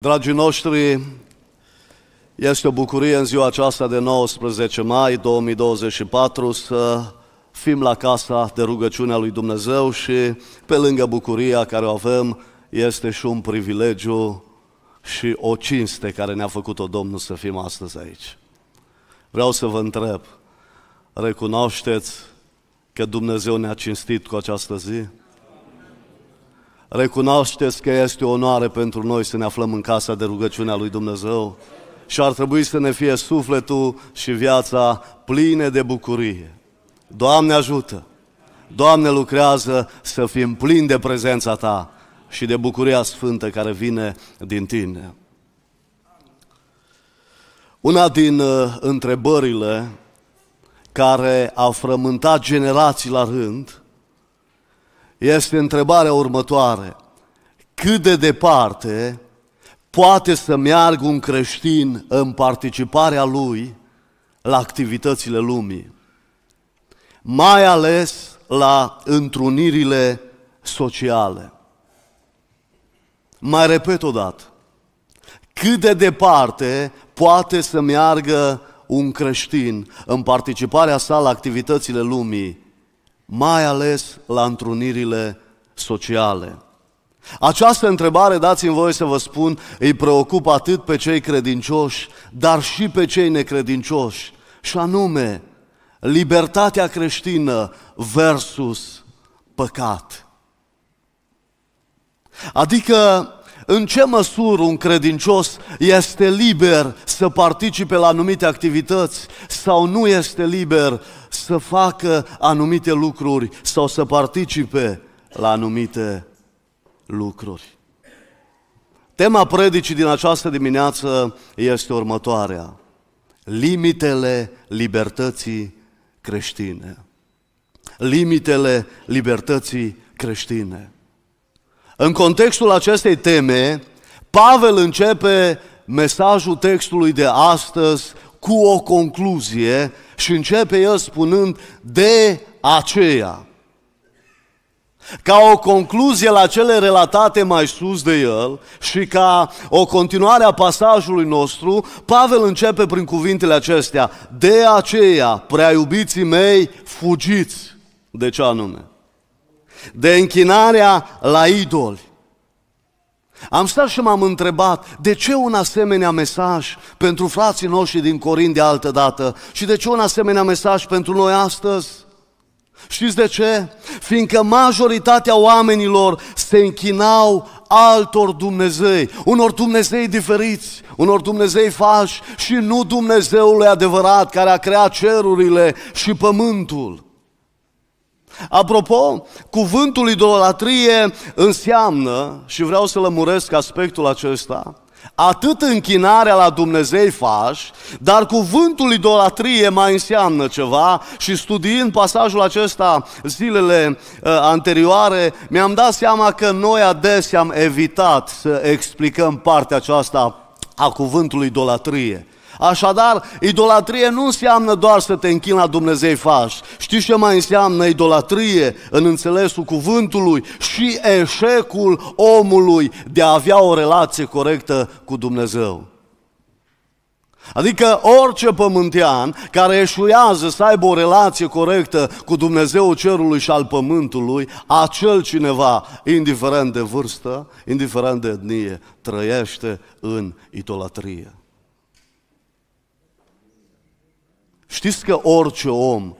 Dragii noștri, este o bucurie în ziua aceasta de 19 mai 2024 să fim la casa de rugăciune a lui Dumnezeu și pe lângă bucuria care o avem este și un privilegiu și o cinste care ne-a făcut-o Domnul să fim astăzi aici. Vreau să vă întreb, recunoașteți că Dumnezeu ne-a cinstit cu această zi? Recunoașteți că este o onoare pentru noi să ne aflăm în casa de rugăciune a lui Dumnezeu și ar trebui să ne fie sufletul și viața pline de bucurie. Doamne ajută! Doamne lucrează să fim plini de prezența Ta și de bucuria sfântă care vine din Tine. Una din uh, întrebările care a frământat generații la rând este întrebarea următoare. Cât de departe poate să meargă un creștin în participarea lui la activitățile lumii? Mai ales la întrunirile sociale. Mai repet o dată. Cât de departe poate să meargă un creștin în participarea sa la activitățile lumii mai ales la întrunirile sociale. Această întrebare, dați-mi voie să vă spun, îi preocupă atât pe cei credincioși, dar și pe cei necredincioși, și anume libertatea creștină versus păcat. Adică în ce măsură un credincios este liber să participe la anumite activități sau nu este liber să facă anumite lucruri sau să participe la anumite lucruri. Tema predicii din această dimineață este următoarea. Limitele libertății creștine. Limitele libertății creștine. În contextul acestei teme, Pavel începe mesajul textului de astăzi cu o concluzie și începe el spunând de aceea. Ca o concluzie la cele relatate mai sus de el și ca o continuare a pasajului nostru, Pavel începe prin cuvintele acestea. De aceea, prea iubiții mei, fugiți. De ce anume? de închinarea la idoli. Am stat și m-am întrebat de ce un asemenea mesaj pentru frații noștri din Corin de altă dată și de ce un asemenea mesaj pentru noi astăzi? Știți de ce? Fiindcă majoritatea oamenilor se închinau altor Dumnezei, unor Dumnezei diferiți, unor Dumnezei falși și nu Dumnezeului adevărat care a creat cerurile și pământul. Apropo, cuvântul idolatrie înseamnă, și vreau să lămuresc aspectul acesta, atât închinarea la Dumnezei faci, dar cuvântul idolatrie mai înseamnă ceva și studiind pasajul acesta zilele uh, anterioare, mi-am dat seama că noi adesea am evitat să explicăm partea aceasta a cuvântului idolatrie. Așadar, idolatrie nu înseamnă doar să te închini la Dumnezei faci. Știi ce mai înseamnă idolatrie în înțelesul cuvântului și eșecul omului de a avea o relație corectă cu Dumnezeu. Adică orice pământean care eșuiază să aibă o relație corectă cu Dumnezeu cerului și al pământului, acel cineva, indiferent de vârstă, indiferent de etnie, trăiește în idolatrie. Știți că orice om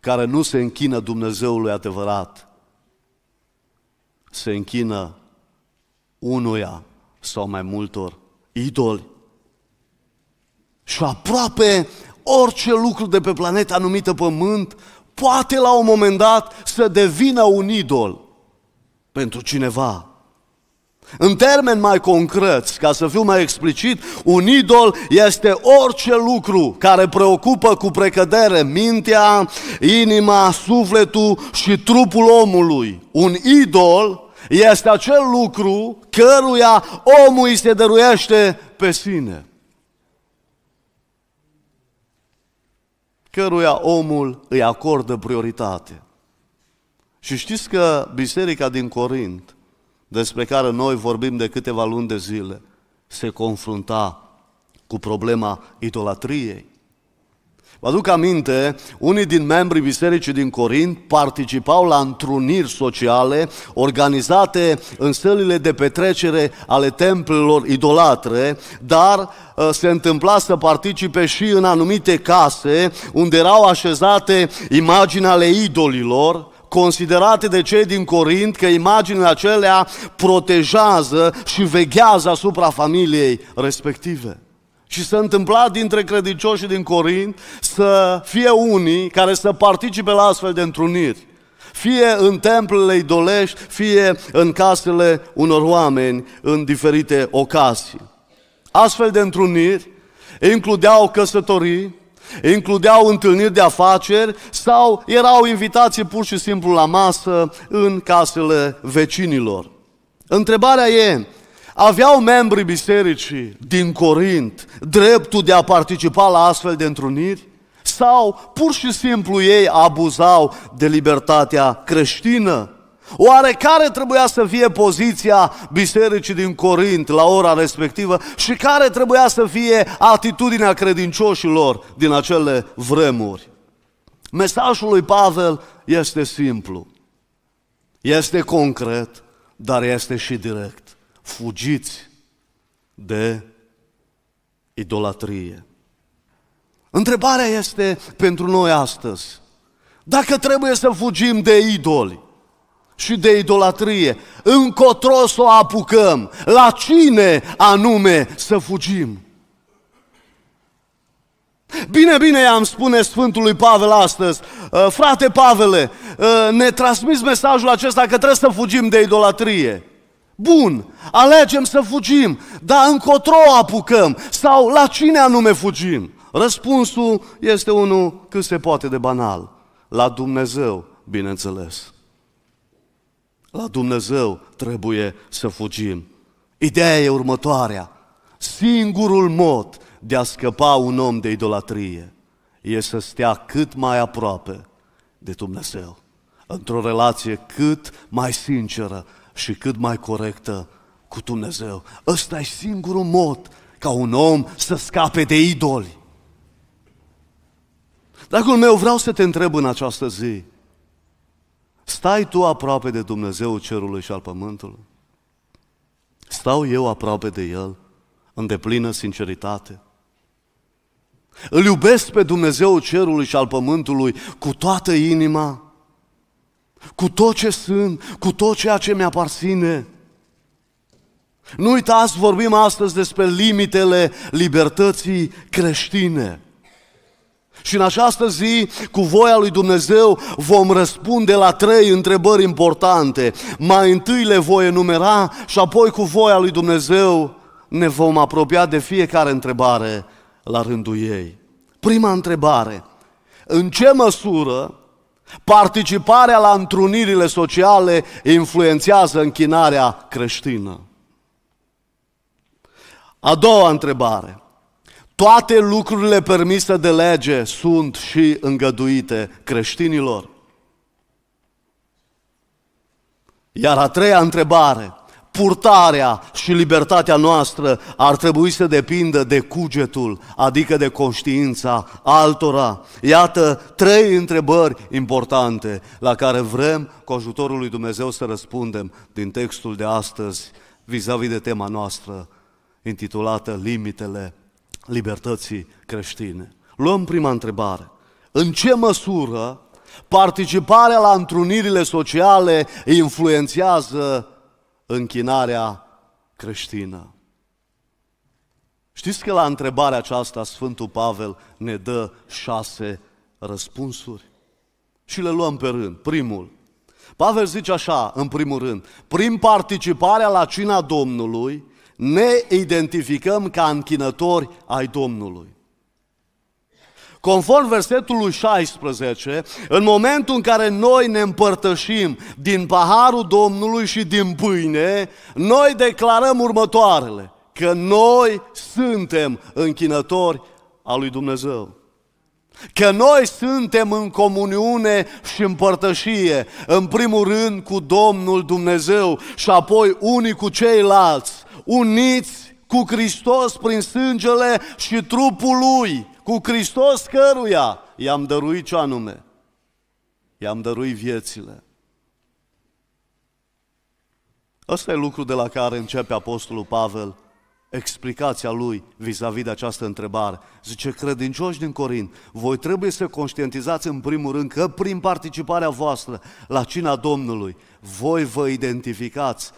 care nu se închină Dumnezeului adevărat, se închină unuia sau mai multor idoli. Și aproape orice lucru de pe planeta numită Pământ poate la un moment dat să devină un idol pentru cineva. În termeni mai concreți, ca să fiu mai explicit, un idol este orice lucru care preocupă cu precădere mintea, inima, sufletul și trupul omului. Un idol este acel lucru căruia omul îi se dăruiește pe sine. Căruia omul îi acordă prioritate. Și știți că biserica din Corint – despre care noi vorbim de câteva luni de zile, se confrunta cu problema idolatriei. Vă aduc aminte, unii din membrii bisericii din Corint participau la întruniri sociale organizate în sălile de petrecere ale templelor idolatre, dar ă, se întâmpla să participe și în anumite case unde erau așezate imagini ale idolilor, considerate de cei din Corint că imaginile acelea protejează și veghează asupra familiei respective. Și s-a întâmplat dintre credincioșii din Corint să fie unii care să participe la astfel de întruniri. Fie în templele idolești, fie în casele unor oameni în diferite ocazii. Astfel de întruniri includeau căsătorii, Includeau întâlniri de afaceri sau erau invitații pur și simplu la masă în casele vecinilor. Întrebarea e, aveau membrii bisericii din Corint dreptul de a participa la astfel de întruniri? Sau pur și simplu ei abuzau de libertatea creștină? Oare care trebuia să fie poziția bisericii din Corint la ora respectivă și care trebuia să fie atitudinea credincioșilor din acele vremuri? Mesajul lui Pavel este simplu, este concret, dar este și direct. Fugiți de idolatrie. Întrebarea este pentru noi astăzi, dacă trebuie să fugim de idoli, și de idolatrie. Încotro să o apucăm. La cine anume să fugim? Bine, bine i-am spune Sfântului Pavel astăzi. Uh, frate Pavele, uh, ne transmis mesajul acesta că trebuie să fugim de idolatrie. Bun, alegem să fugim, dar încotro apucăm sau la cine anume fugim? Răspunsul este unul cât se poate de banal. La Dumnezeu, bineînțeles. La Dumnezeu trebuie să fugim. Ideea e următoarea. Singurul mod de a scăpa un om de idolatrie e să stea cât mai aproape de Dumnezeu, într-o relație cât mai sinceră și cât mai corectă cu Dumnezeu. Ăsta e singurul mod ca un om să scape de idoli. Dragul meu, vreau să te întreb în această zi, Stai tu aproape de Dumnezeu cerului și al pământului? Stau eu aproape de El, în deplină sinceritate? Îl iubesc pe Dumnezeu cerului și al pământului cu toată inima, cu tot ce sunt, cu tot ceea ce mi-aparține. Nu uitați, vorbim astăzi despre limitele libertății creștine. Și în această zi, cu voia lui Dumnezeu, vom răspunde la trei întrebări importante. Mai întâi le voi enumera și apoi cu voia lui Dumnezeu ne vom apropia de fiecare întrebare la rândul ei. Prima întrebare. În ce măsură participarea la întrunirile sociale influențează închinarea creștină? A doua întrebare. Toate lucrurile permise de lege sunt și îngăduite creștinilor. Iar a treia întrebare, purtarea și libertatea noastră ar trebui să depindă de cugetul, adică de conștiința altora. Iată trei întrebări importante la care vrem cu ajutorul lui Dumnezeu să răspundem din textul de astăzi vis-a-vis de tema noastră intitulată Limitele libertății creștine. Luăm prima întrebare. În ce măsură participarea la întrunirile sociale influențează închinarea creștină? Știți că la întrebarea aceasta Sfântul Pavel ne dă șase răspunsuri? Și le luăm pe rând. Primul, Pavel zice așa, în primul rând, prin participarea la cina Domnului, ne identificăm ca închinători ai Domnului. Conform versetului 16, în momentul în care noi ne împărtășim din paharul Domnului și din pâine, noi declarăm următoarele, că noi suntem închinători a lui Dumnezeu. Că noi suntem în comuniune și împărtășie, în primul rând cu Domnul Dumnezeu și apoi unii cu ceilalți uniți cu Hristos prin sângele și trupul Lui, cu Hristos căruia i-am dăruit ce anume? I-am dăruit viețile. Ăsta e lucru de la care începe Apostolul Pavel explicația lui vis-a-vis de această întrebare. Zice, credincioși din Corin, voi trebuie să conștientizați în primul rând că prin participarea voastră la cina Domnului, voi vă identificați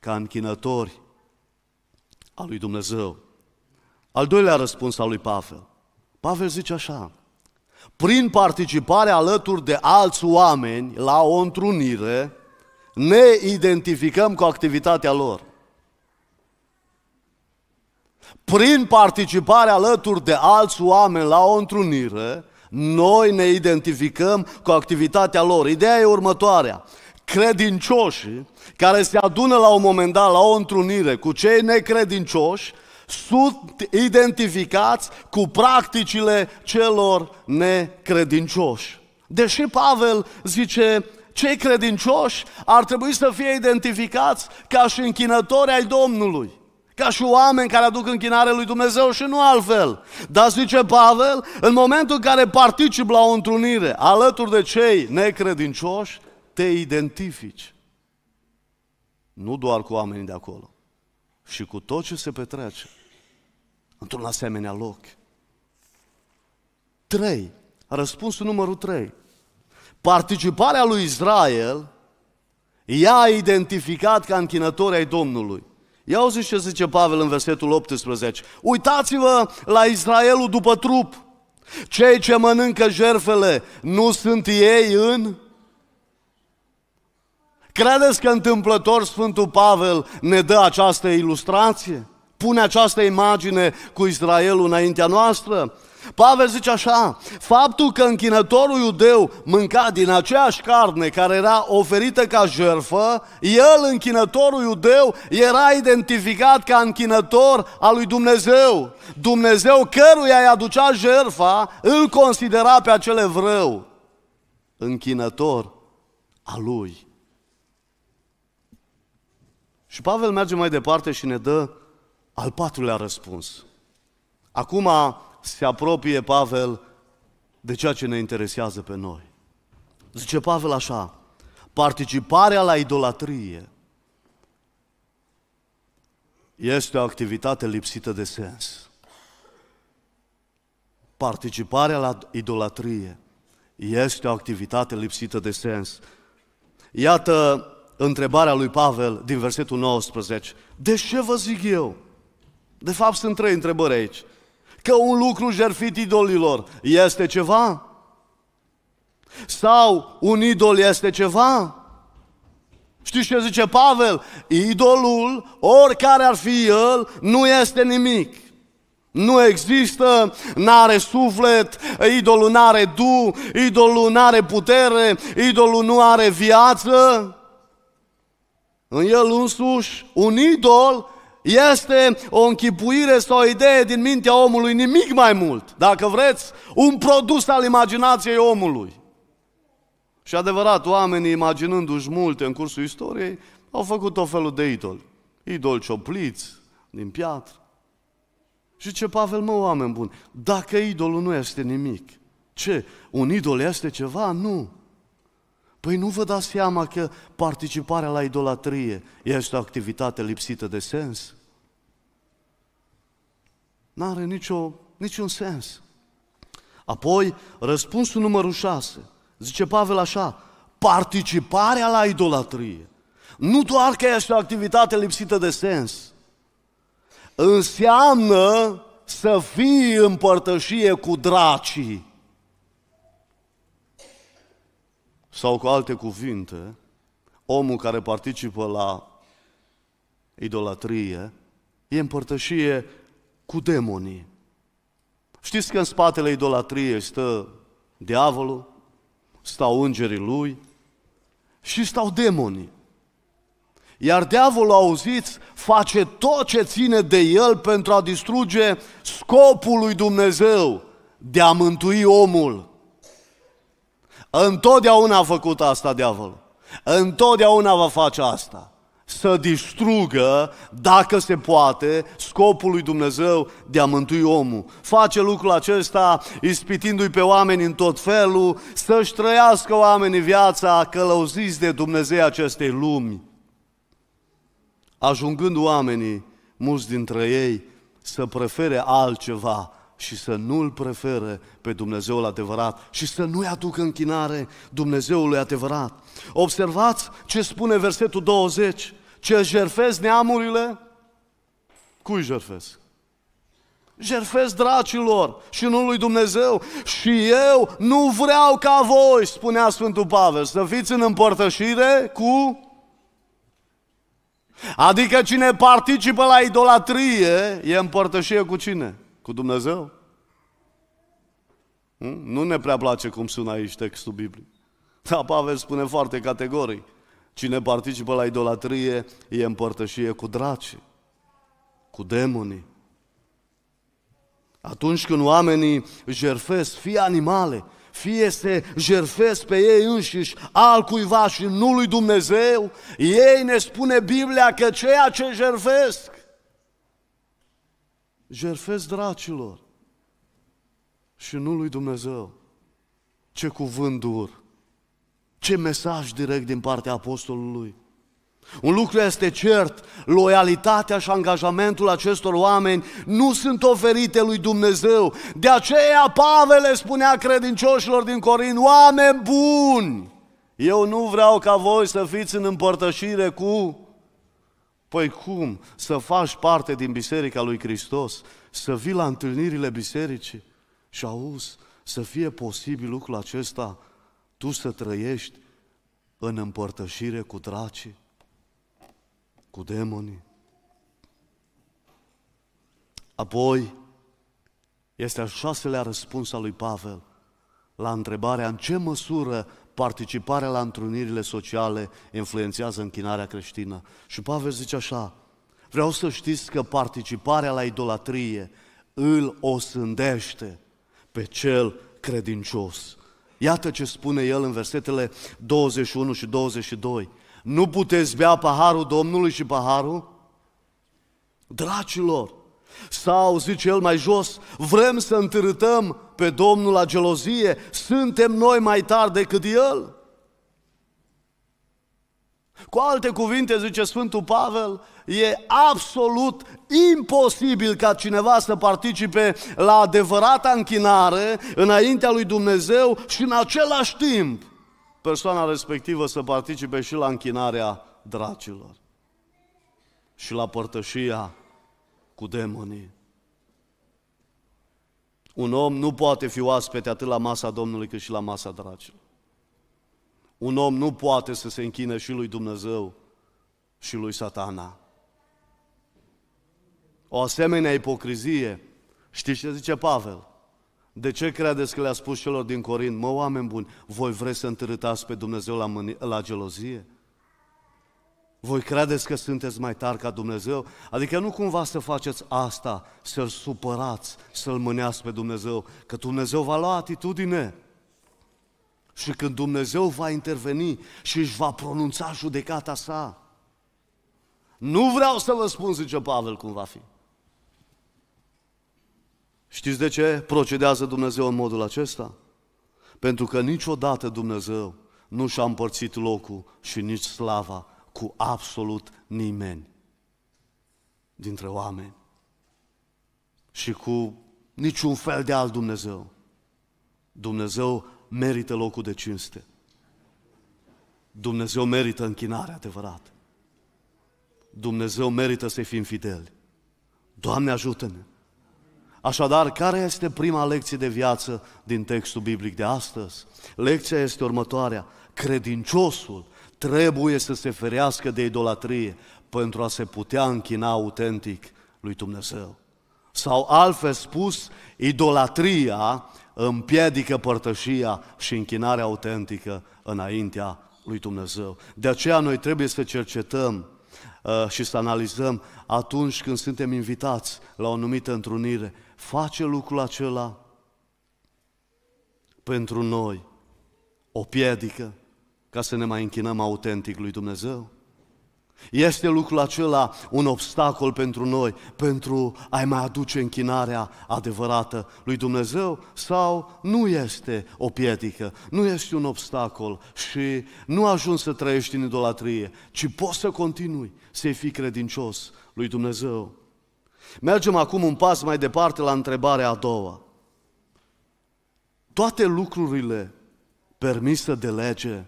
ca închinători al lui Dumnezeu. Al doilea răspuns al lui Pavel. Pavel zice așa, prin participare alături de alți oameni la o întrunire, ne identificăm cu activitatea lor. Prin participare alături de alți oameni la o întrunire, noi ne identificăm cu activitatea lor. Ideea e următoarea. Credincioșii care se adună la un moment dat, la o întrunire cu cei necredincioși, sunt identificați cu practicile celor necredincioși. Deși Pavel zice, cei credincioși ar trebui să fie identificați ca și închinători ai Domnului ca și oameni care aduc închinare lui Dumnezeu și nu altfel. Dar zice Pavel, în momentul în care particip la o întrunire alături de cei necredincioși, te identifici nu doar cu oamenii de acolo, și cu tot ce se petrece într-un asemenea loc. 3. Răspunsul numărul 3. Participarea lui Israel i-a identificat ca închinători ai Domnului. Ia auzi ce zice Pavel în versetul 18. Uitați-vă la Israelul după trup. Cei ce mănâncă jerfele, nu sunt ei în Credeți că întâmplător Sfântul Pavel ne dă această ilustrație? Pune această imagine cu Israelul înaintea noastră? Pavel zice așa, faptul că închinătorul iudeu mânca din aceeași carne care era oferită ca jerfă, el, închinătorul iudeu, era identificat ca închinător al lui Dumnezeu. Dumnezeu căruia îi aducea jerfa, îl considera pe acele vreu închinător al lui și Pavel merge mai departe și ne dă al patrulea răspuns. Acum se apropie Pavel de ceea ce ne interesează pe noi. Zice Pavel așa, participarea la idolatrie este o activitate lipsită de sens. Participarea la idolatrie este o activitate lipsită de sens. Iată întrebarea lui Pavel din versetul 19. De ce vă zic eu? De fapt sunt trei întrebări aici. Că un lucru jerfit idolilor este ceva? Sau un idol este ceva? Știți ce zice Pavel? Idolul, oricare ar fi el, nu este nimic. Nu există, nu are suflet, idolul nu are du, idolul nu are putere, idolul nu are viață în el însuși, un idol este o închipuire sau o idee din mintea omului, nimic mai mult, dacă vreți, un produs al imaginației omului. Și adevărat, oamenii, imaginându-și multe în cursul istoriei, au făcut o felul de idol. Idol ciopliți, din piatră. Și ce Pavel, mă, oameni buni, dacă idolul nu este nimic, ce? Un idol este ceva? Nu. Păi nu vă dați seama că participarea la idolatrie este o activitate lipsită de sens? N-are nicio, niciun sens. Apoi, răspunsul numărul 6. Zice Pavel așa, participarea la idolatrie. Nu doar că este o activitate lipsită de sens. Înseamnă să fii împărtășie cu dracii. Sau cu alte cuvinte, omul care participă la idolatrie e împărtășie cu demonii. Știți că în spatele idolatriei stă diavolul, stau îngerii lui și stau demonii. Iar diavolul, auziți, face tot ce ține de el pentru a distruge scopul lui Dumnezeu de a mântui omul. Întotdeauna a făcut asta diavolul. Întotdeauna va face asta. Să distrugă, dacă se poate, scopul lui Dumnezeu de a mântui omul. Face lucrul acesta ispitindu-i pe oameni în tot felul, să-și trăiască oamenii viața călăuziți de Dumnezeu acestei lumi. Ajungând oamenii, mulți dintre ei, să prefere altceva și să nu-L prefere pe Dumnezeul adevărat și să nu-i aducă închinare Dumnezeului adevărat. Observați ce spune versetul 20. Ce jerfez neamurile, cui jerfez? Jerfez dracilor și nu lui Dumnezeu. Și eu nu vreau ca voi, spunea Sfântul Pavel, să fiți în împărtășire cu Adică cine participă la idolatrie e împărtășie cu cine? cu Dumnezeu? Hm? Nu ne prea place cum sună aici textul Bibliei. Dar Pavel spune foarte categoric, cine participă la idolatrie e împărtășie cu draci, cu demonii. Atunci când oamenii jerfesc, fie animale, fie se jerfesc pe ei înșiși al cuiva și nu lui Dumnezeu, ei ne spune Biblia că ceea ce jerfesc jerfez dracilor și nu lui Dumnezeu. Ce cuvânt dur! Ce mesaj direct din partea apostolului! Un lucru este cert, loialitatea și angajamentul acestor oameni nu sunt oferite lui Dumnezeu. De aceea Pavel le spunea credincioșilor din Corin, oameni buni, eu nu vreau ca voi să fiți în împărtășire cu Păi cum să faci parte din Biserica lui Hristos, să vii la întâlnirile bisericii și auzi, să fie posibil lucrul acesta, tu să trăiești în împărtășire cu dracii, cu demonii. Apoi, este al șaselea răspuns al lui Pavel la întrebarea în ce măsură participarea la întrunirile sociale influențează închinarea creștină. Și Pavel zice așa, vreau să știți că participarea la idolatrie îl osândește pe cel credincios. Iată ce spune el în versetele 21 și 22. Nu puteți bea paharul Domnului și paharul? Dracilor! Sau, zice el mai jos, vrem să întârâtăm pe Domnul la gelozie, suntem noi mai tari decât El? Cu alte cuvinte, zice Sfântul Pavel, e absolut imposibil ca cineva să participe la adevărata închinare înaintea lui Dumnezeu și în același timp persoana respectivă să participe și la închinarea dracilor și la părtășia cu demonii. Un om nu poate fi oaspete atât la masa Domnului cât și la masa dracilor. Un om nu poate să se închine și lui Dumnezeu și lui satana. O asemenea ipocrizie, știți ce zice Pavel? De ce credeți că le-a spus celor din Corint, mă, oameni buni, voi vreți să întârâtați pe Dumnezeu la, mâni- la gelozie? Voi credeți că sunteți mai tari ca Dumnezeu? Adică nu cumva să faceți asta, să-L supărați, să-L mâneați pe Dumnezeu, că Dumnezeu va lua atitudine. Și când Dumnezeu va interveni și își va pronunța judecata sa, nu vreau să vă spun, zice Pavel, cum va fi. Știți de ce procedează Dumnezeu în modul acesta? Pentru că niciodată Dumnezeu nu și-a împărțit locul și nici slava cu absolut nimeni dintre oameni și cu niciun fel de alt Dumnezeu. Dumnezeu merită locul de cinste. Dumnezeu merită închinare adevărat. Dumnezeu merită să fim fideli. Doamne ajută-ne! Așadar, care este prima lecție de viață din textul biblic de astăzi? Lecția este următoarea. Credinciosul trebuie să se ferească de idolatrie pentru a se putea închina autentic lui Dumnezeu. Sau altfel spus, idolatria împiedică părtășia și închinarea autentică înaintea lui Dumnezeu. De aceea noi trebuie să cercetăm uh, și să analizăm atunci când suntem invitați la o anumită întrunire, face lucrul acela pentru noi o piedică, ca să ne mai închinăm autentic lui Dumnezeu? Este lucrul acela un obstacol pentru noi, pentru a-i mai aduce închinarea adevărată lui Dumnezeu sau nu este o piedică, nu este un obstacol și nu ajungi să trăiești în idolatrie, ci poți să continui să-i fii credincios lui Dumnezeu. Mergem acum un pas mai departe la întrebarea a doua. Toate lucrurile permise de lege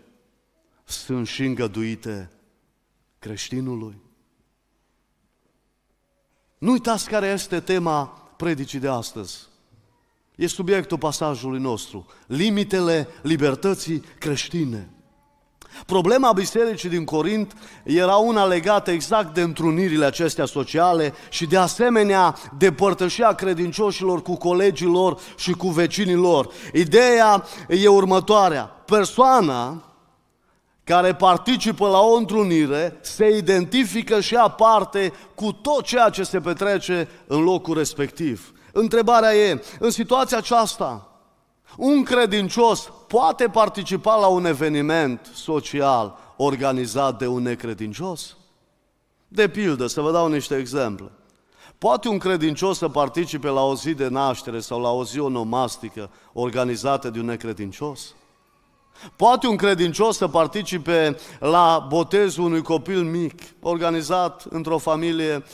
sunt și îngăduite creștinului. Nu uitați care este tema predicii de astăzi. E subiectul pasajului nostru. Limitele libertății creștine. Problema bisericii din Corint era una legată exact de întrunirile acestea sociale și de asemenea de părtășia credincioșilor cu colegii lor și cu vecinii lor. Ideea e următoarea. Persoana care participă la o întrunire se identifică și aparte cu tot ceea ce se petrece în locul respectiv. Întrebarea e, în situația aceasta, un credincios poate participa la un eveniment social organizat de un necredincios? De pildă, să vă dau niște exemple. Poate un credincios să participe la o zi de naștere sau la o zi onomastică organizată de un necredincios? Poate un credincios să participe la botezul unui copil mic, organizat într-o familie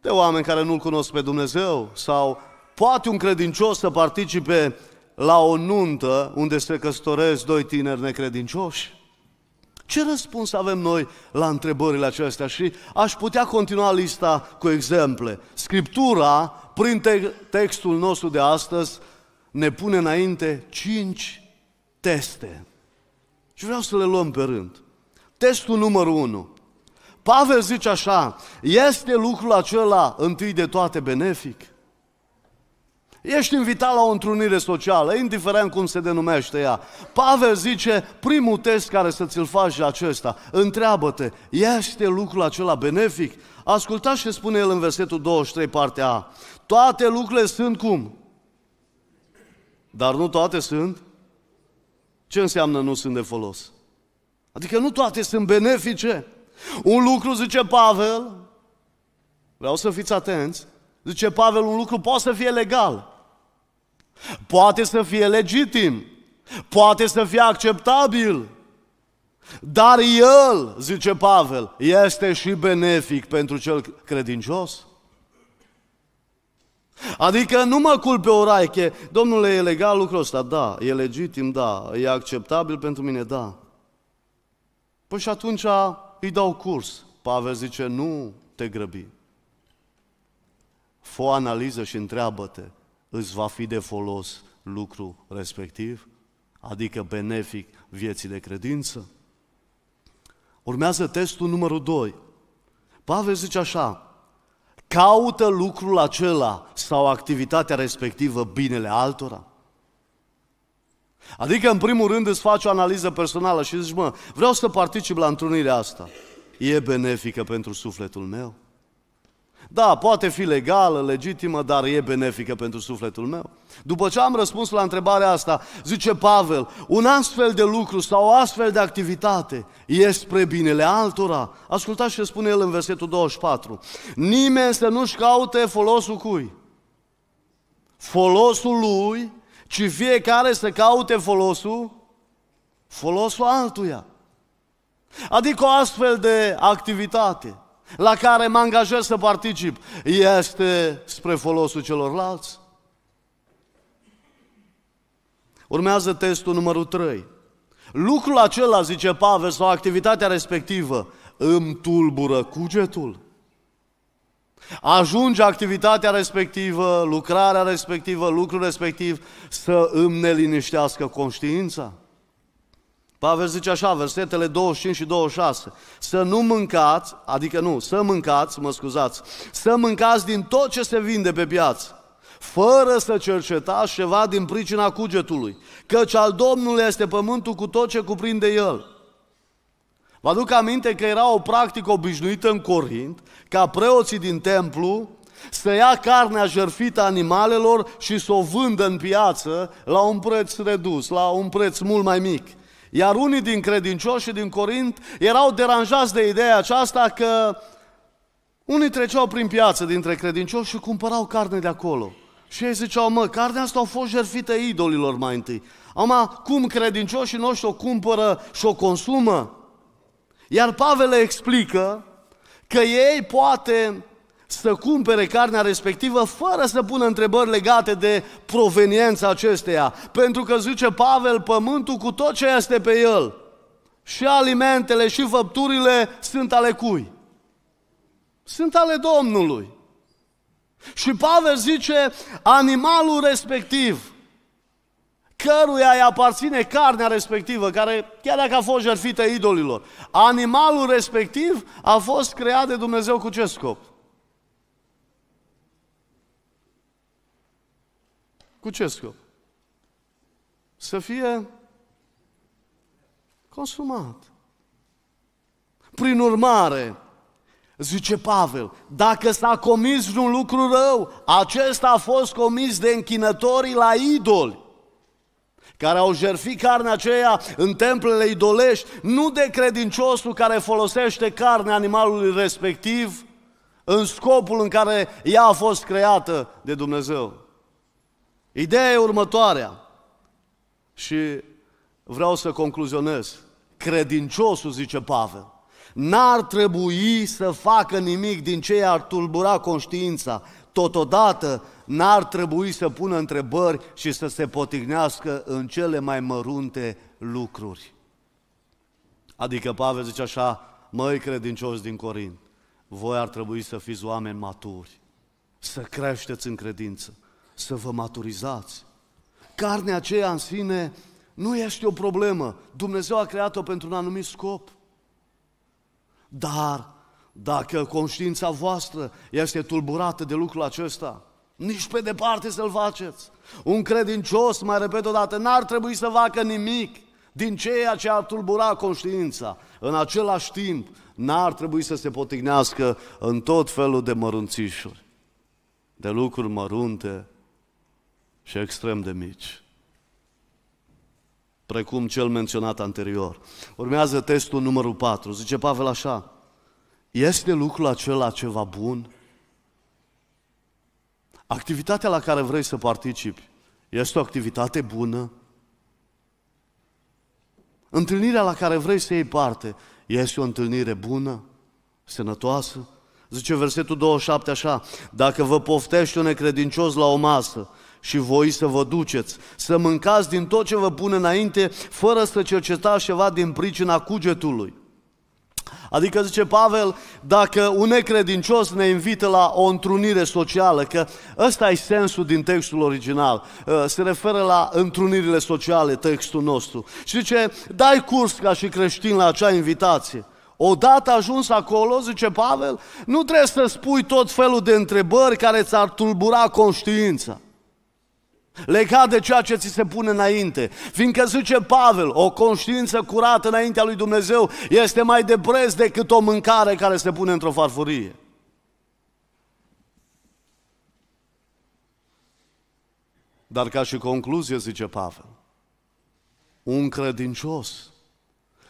de oameni care nu-L cunosc pe Dumnezeu, sau poate un credincios să participe la o nuntă unde se căsătoresc doi tineri necredincioși? Ce răspuns avem noi la întrebările acestea? Și aș putea continua lista cu exemple. Scriptura, prin te- textul nostru de astăzi, ne pune înainte cinci teste. Și vreau să le luăm pe rând. Testul numărul 1. Pavel zice așa, este lucrul acela întâi de toate benefic? Ești invitat la o întrunire socială, indiferent cum se denumește ea. Pavel zice, primul test care să ți-l faci acesta, întreabă-te, este lucrul acela benefic? Ascultați ce spune el în versetul 23, partea A. Toate lucrurile sunt cum? Dar nu toate sunt ce înseamnă nu sunt de folos? Adică nu toate sunt benefice. Un lucru, zice Pavel, vreau să fiți atenți, zice Pavel, un lucru poate să fie legal, poate să fie legitim, poate să fie acceptabil, dar el, zice Pavel, este și benefic pentru cel credincios. Adică nu mă culp pe o raiche, domnule, e legal lucrul ăsta, da, e legitim, da, e acceptabil pentru mine, da. Păi și atunci îi dau curs. Pavel zice, nu te grăbi. Fă o analiză și întreabă-te, îți va fi de folos lucru respectiv? Adică benefic vieții de credință? Urmează testul numărul 2. Pavel zice așa, Caută lucrul acela sau activitatea respectivă binele altora? Adică, în primul rând, îți faci o analiză personală și zici, mă, vreau să particip la întrunirea asta. E benefică pentru sufletul meu? Da, poate fi legală, legitimă, dar e benefică pentru sufletul meu. După ce am răspuns la întrebarea asta, zice Pavel, un astfel de lucru sau o astfel de activitate e spre binele altora. Ascultați ce spune el în versetul 24. Nimeni să nu-și caute folosul cui? Folosul lui, ci fiecare să caute folosul, folosul altuia. Adică o astfel de activitate – la care mă angajez să particip, este spre folosul celorlalți? Urmează testul numărul 3. Lucrul acela, zice Pavel, sau activitatea respectivă, îmi tulbură cugetul. Ajunge activitatea respectivă, lucrarea respectivă, lucrul respectiv să îmi neliniștească conștiința. Pavel zice așa, versetele 25 și 26, să nu mâncați, adică nu, să mâncați, mă scuzați, să mâncați din tot ce se vinde pe piață, fără să cercetați ceva din pricina cugetului, căci al Domnului este pământul cu tot ce cuprinde el. Vă aduc aminte că era o practică obișnuită în Corint, ca preoții din templu să ia carnea jerfită animalelor și să o vândă în piață la un preț redus, la un preț mult mai mic. Iar unii din credincioșii din Corint erau deranjați de ideea aceasta că unii treceau prin piață dintre credincioși și cumpărau carne de acolo. Și ei ziceau, mă, carnea asta a fost jertfită idolilor mai întâi. Acum, cum credincioșii noștri o cumpără și o consumă? Iar Pavel le explică că ei poate să cumpere carnea respectivă fără să pună întrebări legate de proveniența acesteia. Pentru că zice Pavel, pământul cu tot ce este pe el, și alimentele și făpturile sunt ale cui? Sunt ale Domnului. Și Pavel zice, animalul respectiv, căruia îi aparține carnea respectivă, care chiar dacă a fost jertfită idolilor, animalul respectiv a fost creat de Dumnezeu cu ce scop? Cu ce scop? Să fie consumat. Prin urmare, zice Pavel, dacă s-a comis un lucru rău, acesta a fost comis de închinătorii la idoli care au jerfit carnea aceea în templele idolești, nu de credinciosul care folosește carnea animalului respectiv în scopul în care ea a fost creată de Dumnezeu. Ideea e următoarea și vreau să concluzionez. Credinciosul, zice Pavel, n-ar trebui să facă nimic din ce ar tulbura conștiința. Totodată n-ar trebui să pună întrebări și să se potignească în cele mai mărunte lucruri. Adică Pavel zice așa, măi credincioși din Corint, voi ar trebui să fiți oameni maturi, să creșteți în credință, să vă maturizați. Carnea aceea în sine nu este o problemă. Dumnezeu a creat-o pentru un anumit scop. Dar dacă conștiința voastră este tulburată de lucrul acesta, nici pe departe să-l faceți. Un credincios, mai repet o dată, n-ar trebui să facă nimic din ceea ce ar tulbura conștiința. În același timp, n-ar trebui să se potignească în tot felul de mărunțișuri, de lucruri mărunte, și extrem de mici, precum cel menționat anterior. Urmează testul numărul 4, zice Pavel așa, este lucrul acela ceva bun? Activitatea la care vrei să participi este o activitate bună? Întâlnirea la care vrei să iei parte este o întâlnire bună, sănătoasă? Zice versetul 27 așa, dacă vă poftește un necredincios la o masă și voi să vă duceți, să mâncați din tot ce vă pune înainte, fără să cercetați ceva din pricina cugetului. Adică zice Pavel, dacă un necredincios ne invită la o întrunire socială, că ăsta e sensul din textul original, ă, se referă la întrunirile sociale, textul nostru. Și zice, dai curs ca și creștin la acea invitație. Odată ajuns acolo, zice Pavel, nu trebuie să spui tot felul de întrebări care ți-ar tulbura conștiința legat de ceea ce ți se pune înainte. Fiindcă zice Pavel, o conștiință curată înaintea lui Dumnezeu este mai de preț decât o mâncare care se pune într-o farfurie. Dar ca și concluzie, zice Pavel, un credincios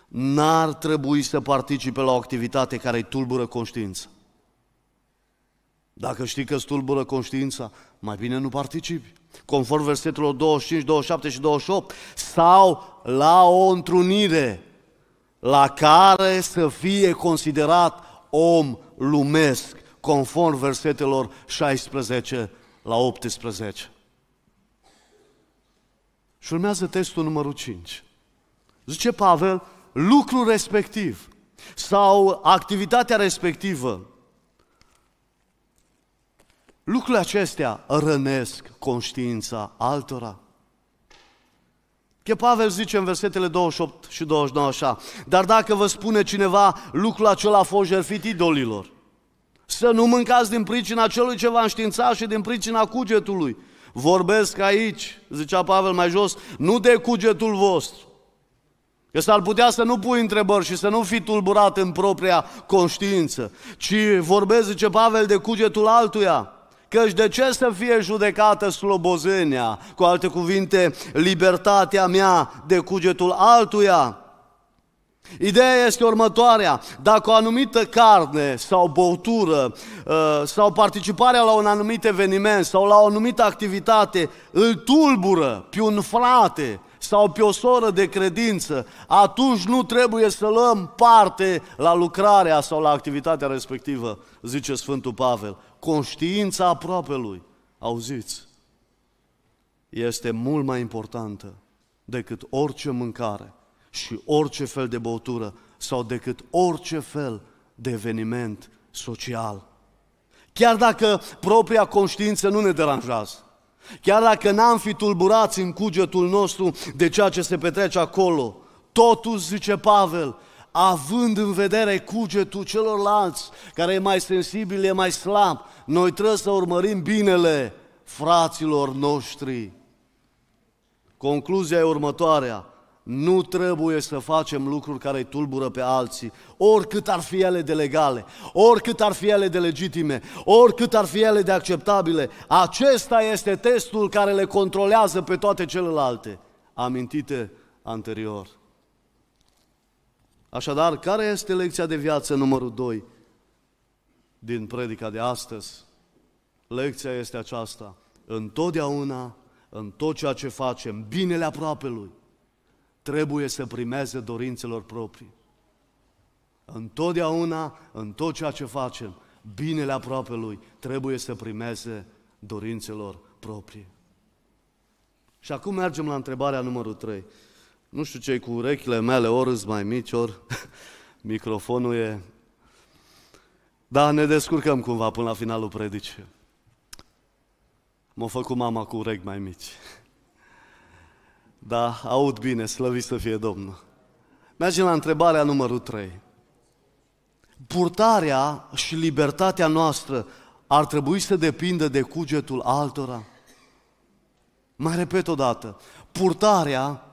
n-ar trebui să participe la o activitate care îi tulbură conștiința. Dacă știi că îți tulbură conștiința, mai bine nu participi conform versetelor 25, 27 și 28, sau la o întrunire la care să fie considerat om lumesc, conform versetelor 16 la 18. Și urmează testul numărul 5. Zice Pavel, lucrul respectiv sau activitatea respectivă Lucrurile acestea rănesc conștiința altora. Că Pavel zice în versetele 28 și 29 așa, dar dacă vă spune cineva, lucrul acela a fost jertfit idolilor, să nu mâncați din pricina celui ce va înștiința și din pricina cugetului. Vorbesc aici, zicea Pavel mai jos, nu de cugetul vostru. Că s-ar putea să nu pui întrebări și să nu fii tulburat în propria conștiință, ci vorbesc, zice Pavel, de cugetul altuia. Căci de ce să fie judecată slobozenia? Cu alte cuvinte, libertatea mea de cugetul altuia? Ideea este următoarea, dacă o anumită carne sau băutură uh, sau participarea la un anumit eveniment sau la o anumită activitate îl tulbură pe un frate sau pe o soră de credință, atunci nu trebuie să luăm parte la lucrarea sau la activitatea respectivă, zice Sfântul Pavel conștiința lui, auziți, este mult mai importantă decât orice mâncare și orice fel de băutură sau decât orice fel de eveniment social. Chiar dacă propria conștiință nu ne deranjează, chiar dacă n-am fi tulburați în cugetul nostru de ceea ce se petrece acolo, totuși, zice Pavel, având în vedere cugetul celorlalți, care e mai sensibil, e mai slab, noi trebuie să urmărim binele fraților noștri. Concluzia e următoarea. Nu trebuie să facem lucruri care îi tulbură pe alții, oricât ar fi ele de legale, oricât ar fi ele de legitime, oricât ar fi ele de acceptabile. Acesta este testul care le controlează pe toate celelalte, amintite anterior. Așadar, care este lecția de viață numărul 2 din predica de astăzi? Lecția este aceasta. Întotdeauna, în tot ceea ce facem, binele lui, trebuie să primeze dorințelor proprii. Întotdeauna, în tot ceea ce facem, binele lui trebuie să primeze dorințelor proprii. Și acum mergem la întrebarea numărul 3. Nu știu ce cu urechile mele, ori mai mici, ori microfonul e... Da, ne descurcăm cumva până la finalul predicii. M-a făcut mama cu urechi mai mici. Da, aud bine, slăvit să fie Domnul. Mergem la întrebarea numărul 3. Purtarea și libertatea noastră ar trebui să depindă de cugetul altora? Mai repet o dată. Purtarea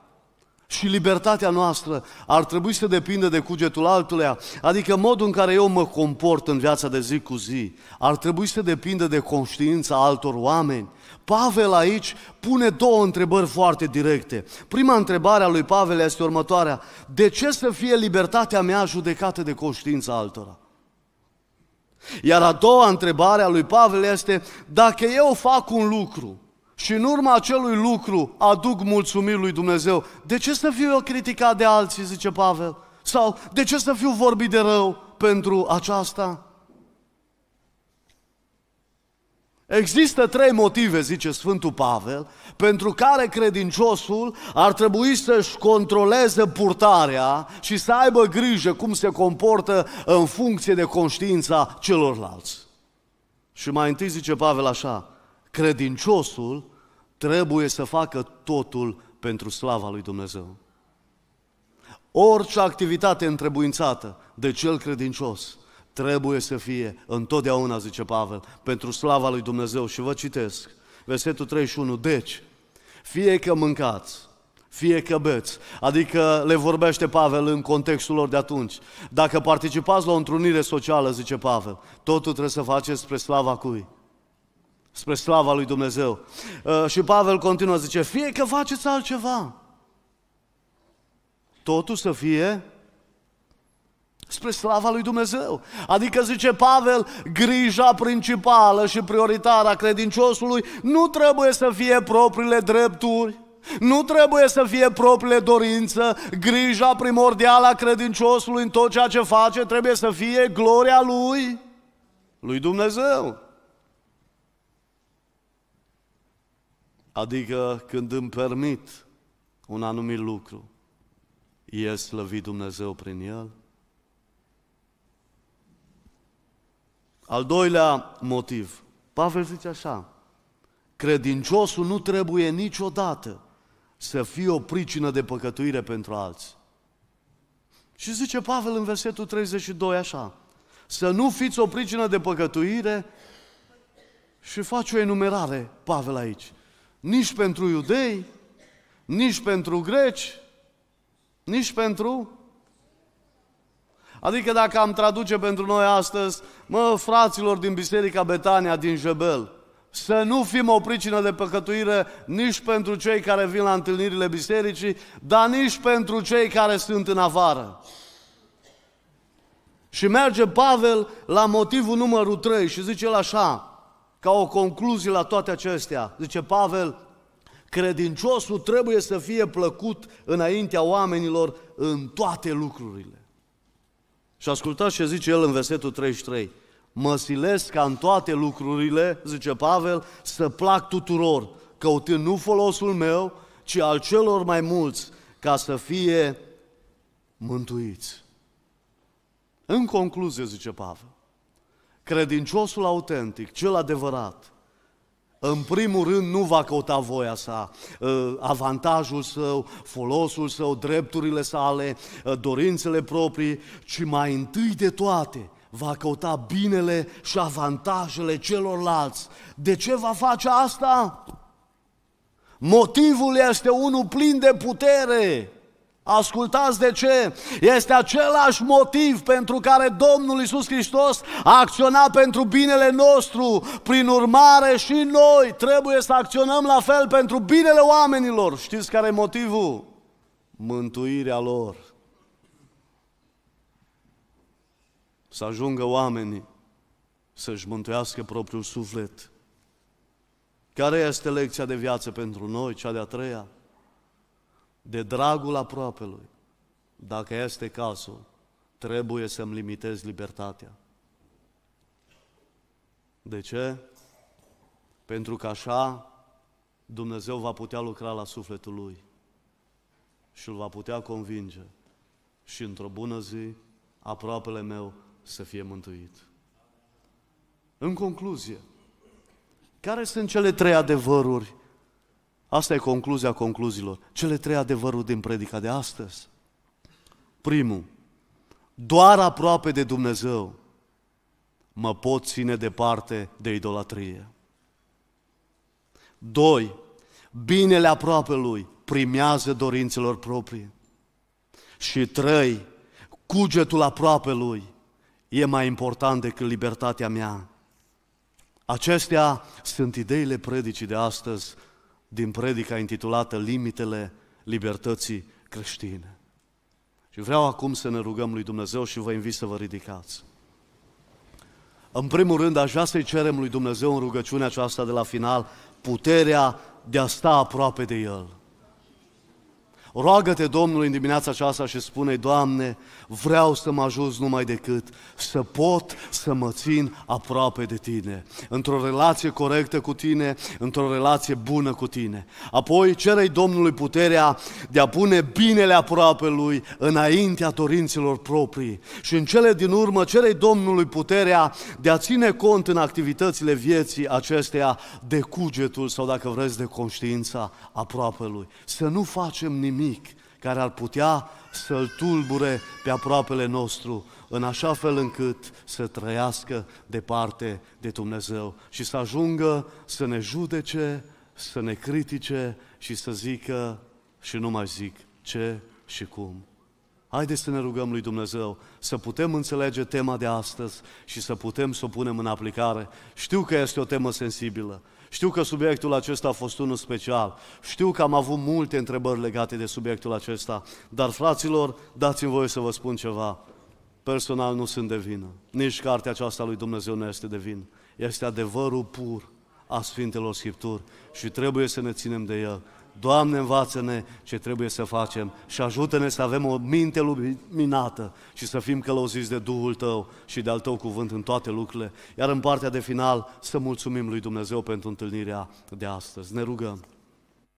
și libertatea noastră ar trebui să depindă de cugetul altuia, adică modul în care eu mă comport în viața de zi cu zi, ar trebui să depindă de conștiința altor oameni. Pavel aici pune două întrebări foarte directe. Prima întrebare a lui Pavel este următoarea. De ce să fie libertatea mea judecată de conștiința altora? Iar a doua întrebare a lui Pavel este, dacă eu fac un lucru și în urma acelui lucru aduc mulțumiri lui Dumnezeu. De ce să fiu eu criticat de alții, zice Pavel? Sau de ce să fiu vorbit de rău pentru aceasta? Există trei motive, zice Sfântul Pavel, pentru care credinciosul ar trebui să-și controleze purtarea și să aibă grijă cum se comportă în funcție de conștiința celorlalți. Și mai întâi zice Pavel așa, credinciosul trebuie să facă totul pentru slava lui Dumnezeu. Orice activitate întrebuințată de cel credincios trebuie să fie întotdeauna, zice Pavel, pentru slava lui Dumnezeu. Și vă citesc, versetul 31, deci, fie că mâncați, fie că beți, adică le vorbește Pavel în contextul lor de atunci. Dacă participați la o întrunire socială, zice Pavel, totul trebuie să faceți spre slava cui? Spre slava lui Dumnezeu. Uh, și Pavel continuă, zice, fie că faceți altceva, totul să fie spre slava lui Dumnezeu. Adică, zice Pavel, grija principală și prioritară a credinciosului nu trebuie să fie propriile drepturi, nu trebuie să fie propriile dorință, grija primordială a credinciosului în tot ceea ce face trebuie să fie gloria lui, lui Dumnezeu. Adică când îmi permit un anumit lucru, e slăvit Dumnezeu prin el? Al doilea motiv, Pavel zice așa, credinciosul nu trebuie niciodată să fie o pricină de păcătuire pentru alții. Și zice Pavel în versetul 32 așa, să nu fiți o pricină de păcătuire și face o enumerare, Pavel aici, nici pentru iudei, nici pentru greci, nici pentru... Adică dacă am traduce pentru noi astăzi, mă, fraților din Biserica Betania, din Jebel, să nu fim o pricină de păcătuire nici pentru cei care vin la întâlnirile bisericii, dar nici pentru cei care sunt în afară. Și merge Pavel la motivul numărul 3 și zice el așa, ca o concluzie la toate acestea, zice Pavel, credinciosul trebuie să fie plăcut înaintea oamenilor în toate lucrurile. Și ascultați ce zice el în versetul 33. Mă silesc ca în toate lucrurile, zice Pavel, să plac tuturor, căutând nu folosul meu, ci al celor mai mulți, ca să fie mântuiți. În concluzie, zice Pavel, Credinciosul autentic, cel adevărat, în primul rând nu va căuta voia sa, ă, avantajul său, folosul său, drepturile sale, ă, dorințele proprii, ci mai întâi de toate va căuta binele și avantajele celorlalți. De ce va face asta? Motivul este unul plin de putere. Ascultați de ce? Este același motiv pentru care Domnul Isus Hristos a acționat pentru binele nostru. Prin urmare și noi trebuie să acționăm la fel pentru binele oamenilor. Știți care e motivul? Mântuirea lor. Să ajungă oamenii să-și mântuiască propriul suflet. Care este lecția de viață pentru noi, cea de-a treia? de dragul aproapelui, dacă este cazul, trebuie să-mi limitez libertatea. De ce? Pentru că așa Dumnezeu va putea lucra la sufletul lui și îl va putea convinge și într-o bună zi aproapele meu să fie mântuit. În concluzie, care sunt cele trei adevăruri Asta e concluzia concluziilor. Cele trei adevăruri din predica de astăzi. Primul, doar aproape de Dumnezeu mă pot ține departe de idolatrie. Doi, binele aproape lui primează dorințelor proprii. Și trei, cugetul aproape lui e mai important decât libertatea mea. Acestea sunt ideile predicii de astăzi din predica intitulată Limitele libertății creștine. Și vreau acum să ne rugăm lui Dumnezeu și vă invit să vă ridicați. În primul rând, aș vrea să-i cerem lui Dumnezeu în rugăciunea aceasta de la final puterea de a sta aproape de El. Roagă-te Domnului în dimineața aceasta și spune, Doamne, vreau să mă ajut numai decât să pot să mă țin aproape de Tine, într-o relație corectă cu Tine, într-o relație bună cu Tine. Apoi cerei Domnului puterea de a pune binele aproape Lui înaintea torinților proprii și în cele din urmă cerei Domnului puterea de a ține cont în activitățile vieții acesteia de cugetul sau dacă vreți de conștiința aproape Lui. Să nu facem nimic nimic care ar putea să-l tulbure pe aproapele nostru, în așa fel încât să trăiască departe de Dumnezeu și să ajungă să ne judece, să ne critique și să zică și nu mai zic ce și cum. Haideți să ne rugăm lui Dumnezeu să putem înțelege tema de astăzi și să putem să o punem în aplicare. Știu că este o temă sensibilă, știu că subiectul acesta a fost unul special. Știu că am avut multe întrebări legate de subiectul acesta. Dar, fraților, dați-mi voie să vă spun ceva. Personal nu sunt de vină. Nici cartea aceasta lui Dumnezeu nu este de vină. Este adevărul pur a Sfintelor Scripturi și trebuie să ne ținem de el. Doamne, învață-ne ce trebuie să facem și ajută-ne să avem o minte luminată și să fim călăuziți de Duhul Tău și de al Tău cuvânt în toate lucrurile. Iar în partea de final să mulțumim lui Dumnezeu pentru întâlnirea de astăzi. Ne rugăm!